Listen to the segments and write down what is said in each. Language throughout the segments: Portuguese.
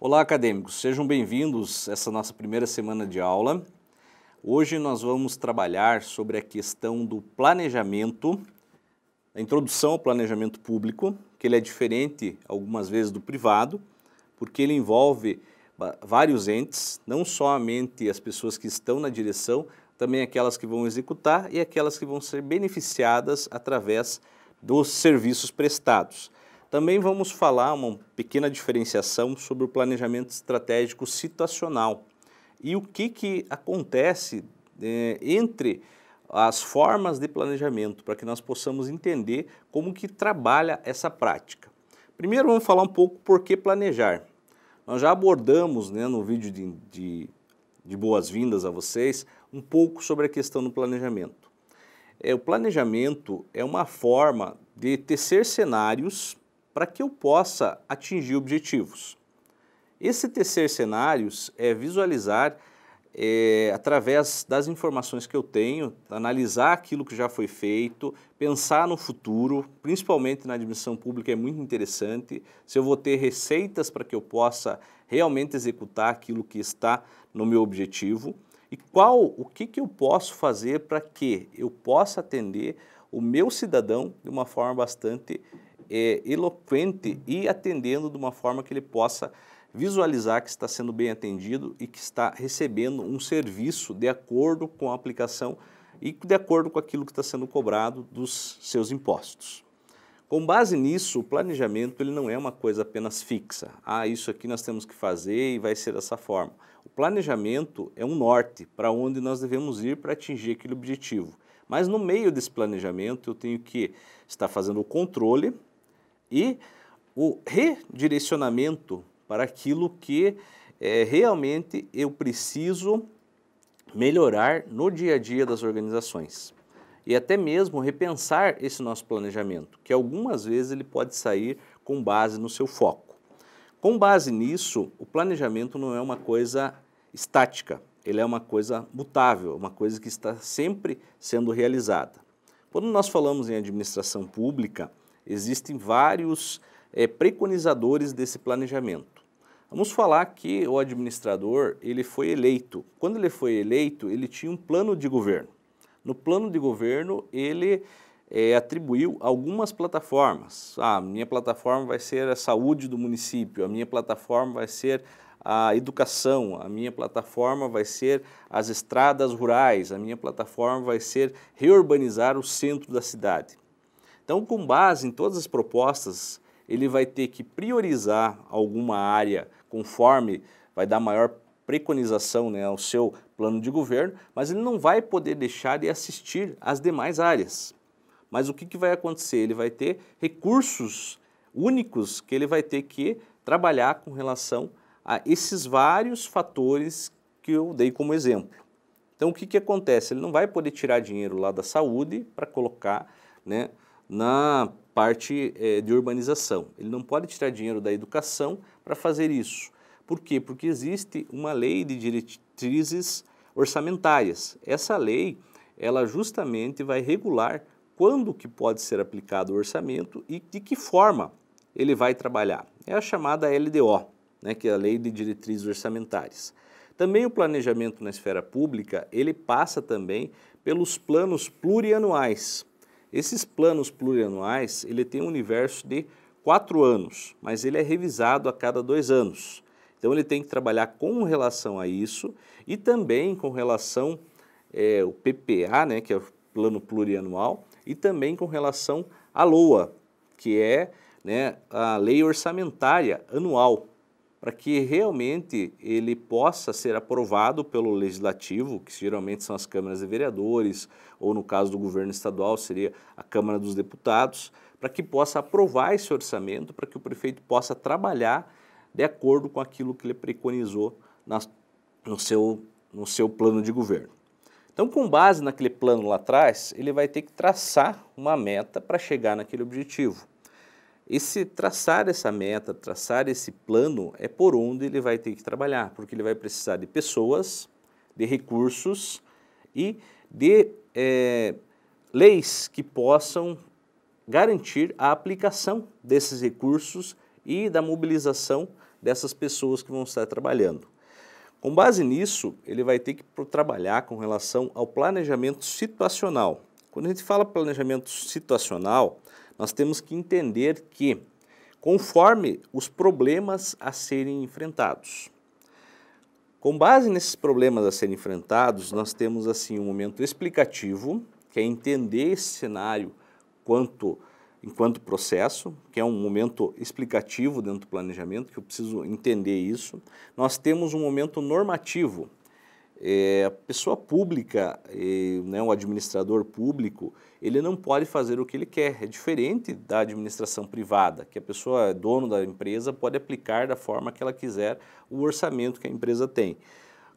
Olá, acadêmicos, sejam bem-vindos a essa nossa primeira semana de aula. Hoje nós vamos trabalhar sobre a questão do planejamento, a introdução ao planejamento público, que ele é diferente algumas vezes do privado, porque ele envolve vários entes, não somente as pessoas que estão na direção, também aquelas que vão executar e aquelas que vão ser beneficiadas através dos serviços prestados. Também vamos falar uma pequena diferenciação sobre o planejamento estratégico situacional e o que, que acontece é, entre as formas de planejamento para que nós possamos entender como que trabalha essa prática. Primeiro vamos falar um pouco por que planejar. Nós já abordamos né, no vídeo de, de, de boas-vindas a vocês um pouco sobre a questão do planejamento. É, o planejamento é uma forma de tecer cenários para que eu possa atingir objetivos. Esse tecer cenários é visualizar é, através das informações que eu tenho, analisar aquilo que já foi feito, pensar no futuro, principalmente na admissão pública é muito interessante, se eu vou ter receitas para que eu possa realmente executar aquilo que está no meu objetivo e qual o que, que eu posso fazer para que eu possa atender o meu cidadão de uma forma bastante é, eloquente e atendendo de uma forma que ele possa visualizar que está sendo bem atendido e que está recebendo um serviço de acordo com a aplicação e de acordo com aquilo que está sendo cobrado dos seus impostos. Com base nisso, o planejamento ele não é uma coisa apenas fixa. Ah, isso aqui nós temos que fazer e vai ser dessa forma. O planejamento é um norte para onde nós devemos ir para atingir aquele objetivo. Mas no meio desse planejamento, eu tenho que estar fazendo o controle e o redirecionamento para aquilo que é, realmente eu preciso melhorar no dia a dia das organizações. E até mesmo repensar esse nosso planejamento, que algumas vezes ele pode sair com base no seu foco. Com base nisso, o planejamento não é uma coisa estática, ele é uma coisa mutável, uma coisa que está sempre sendo realizada. Quando nós falamos em administração pública, Existem vários é, preconizadores desse planejamento. Vamos falar que o administrador ele foi eleito. Quando ele foi eleito, ele tinha um plano de governo. No plano de governo, ele é, atribuiu algumas plataformas. Ah, a minha plataforma vai ser a saúde do município, a minha plataforma vai ser a educação, a minha plataforma vai ser as estradas rurais, a minha plataforma vai ser reurbanizar o centro da cidade. Então, com base em todas as propostas, ele vai ter que priorizar alguma área conforme vai dar maior preconização né, ao seu plano de governo, mas ele não vai poder deixar de assistir às demais áreas. Mas o que, que vai acontecer? Ele vai ter recursos únicos que ele vai ter que trabalhar com relação a esses vários fatores que eu dei como exemplo. Então, o que, que acontece? Ele não vai poder tirar dinheiro lá da saúde para colocar né, na parte é, de urbanização. Ele não pode tirar dinheiro da educação para fazer isso. Por quê? Porque existe uma lei de diretrizes orçamentárias. Essa lei, ela justamente vai regular quando que pode ser aplicado o orçamento e de que forma ele vai trabalhar. É a chamada LDO, né, que é a Lei de Diretrizes Orçamentárias. Também o planejamento na esfera pública, ele passa também pelos planos plurianuais. Esses planos plurianuais, ele tem um universo de quatro anos, mas ele é revisado a cada dois anos. Então ele tem que trabalhar com relação a isso e também com relação é, o PPA, né, que é o plano plurianual, e também com relação à LOA, que é né, a lei orçamentária anual, para que realmente ele possa ser aprovado pelo legislativo, que geralmente são as câmaras de vereadores, ou no caso do governo estadual seria a Câmara dos Deputados, para que possa aprovar esse orçamento, para que o prefeito possa trabalhar de acordo com aquilo que ele preconizou na, no, seu, no seu plano de governo. Então, com base naquele plano lá atrás, ele vai ter que traçar uma meta para chegar naquele objetivo. Esse traçar essa meta, traçar esse plano é por onde ele vai ter que trabalhar, porque ele vai precisar de pessoas, de recursos e de é, leis que possam garantir a aplicação desses recursos e da mobilização dessas pessoas que vão estar trabalhando. Com base nisso, ele vai ter que trabalhar com relação ao planejamento situacional, quando a gente fala planejamento situacional, nós temos que entender que, conforme os problemas a serem enfrentados, com base nesses problemas a serem enfrentados, nós temos assim um momento explicativo, que é entender esse cenário quanto enquanto processo, que é um momento explicativo dentro do planejamento, que eu preciso entender isso. Nós temos um momento normativo, é, a pessoa pública, é, né, o administrador público, ele não pode fazer o que ele quer. É diferente da administração privada, que a pessoa, dono da empresa, pode aplicar da forma que ela quiser o orçamento que a empresa tem.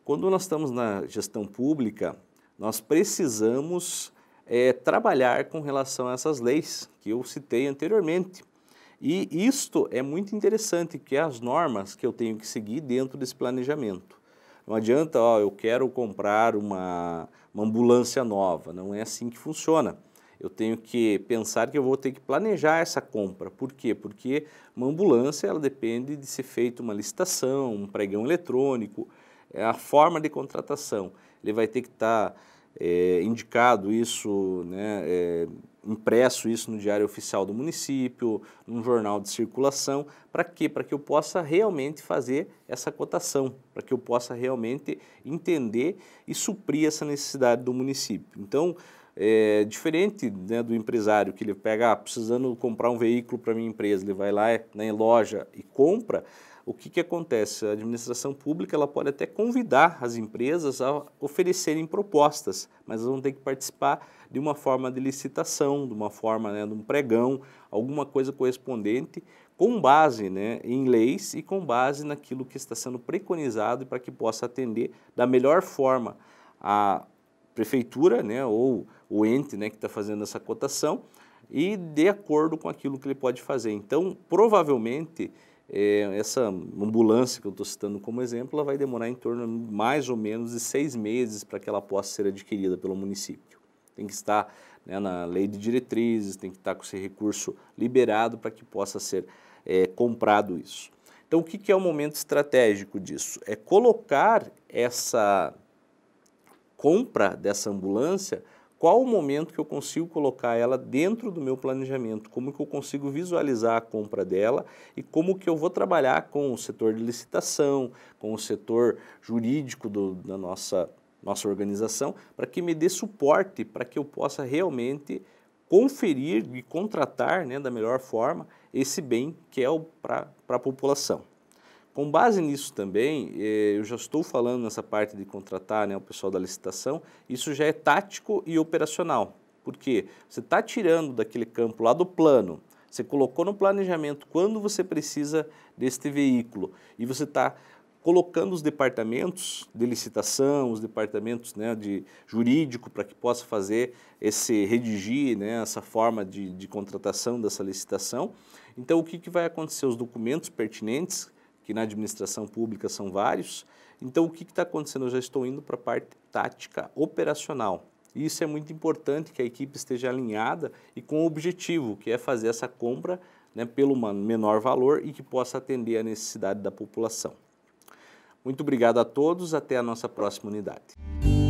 Quando nós estamos na gestão pública, nós precisamos é, trabalhar com relação a essas leis que eu citei anteriormente. E isto é muito interessante, que é as normas que eu tenho que seguir dentro desse planejamento. Não adianta, ó, eu quero comprar uma, uma ambulância nova. Não é assim que funciona. Eu tenho que pensar que eu vou ter que planejar essa compra. Por quê? Porque uma ambulância ela depende de ser feita uma licitação, um pregão eletrônico, é a forma de contratação. Ele vai ter que estar tá é, indicado isso, né, é, impresso isso no Diário Oficial do município, num jornal de circulação, para quê? Para que eu possa realmente fazer essa cotação, para que eu possa realmente entender e suprir essa necessidade do município. Então, é diferente né, do empresário que ele pega, ah, precisando comprar um veículo para minha empresa, ele vai lá é, na né, loja e compra, o que, que acontece? A administração pública ela pode até convidar as empresas a oferecerem propostas, mas vão ter que participar de uma forma de licitação, de uma forma né, de um pregão, alguma coisa correspondente, com base né, em leis e com base naquilo que está sendo preconizado para que possa atender da melhor forma a prefeitura né, ou o ente né, que está fazendo essa cotação e de acordo com aquilo que ele pode fazer. Então, provavelmente, é, essa ambulância que eu estou citando como exemplo, ela vai demorar em torno de mais ou menos de seis meses para que ela possa ser adquirida pelo município. Tem que estar né, na lei de diretrizes, tem que estar com esse recurso liberado para que possa ser é, comprado isso. Então, o que, que é o momento estratégico disso? É colocar essa compra dessa ambulância qual o momento que eu consigo colocar ela dentro do meu planejamento, como que eu consigo visualizar a compra dela e como que eu vou trabalhar com o setor de licitação, com o setor jurídico do, da nossa, nossa organização, para que me dê suporte, para que eu possa realmente conferir e contratar né, da melhor forma esse bem que é para a população. Com base nisso também, eh, eu já estou falando nessa parte de contratar né, o pessoal da licitação, isso já é tático e operacional. porque Você está tirando daquele campo lá do plano, você colocou no planejamento quando você precisa deste veículo e você está colocando os departamentos de licitação, os departamentos né, de jurídico para que possa fazer esse redigir né, essa forma de, de contratação dessa licitação. Então o que, que vai acontecer? Os documentos pertinentes que na administração pública são vários. Então, o que está acontecendo? Eu já estou indo para a parte tática operacional. E isso é muito importante que a equipe esteja alinhada e com o objetivo, que é fazer essa compra né, pelo menor valor e que possa atender a necessidade da população. Muito obrigado a todos, até a nossa próxima unidade.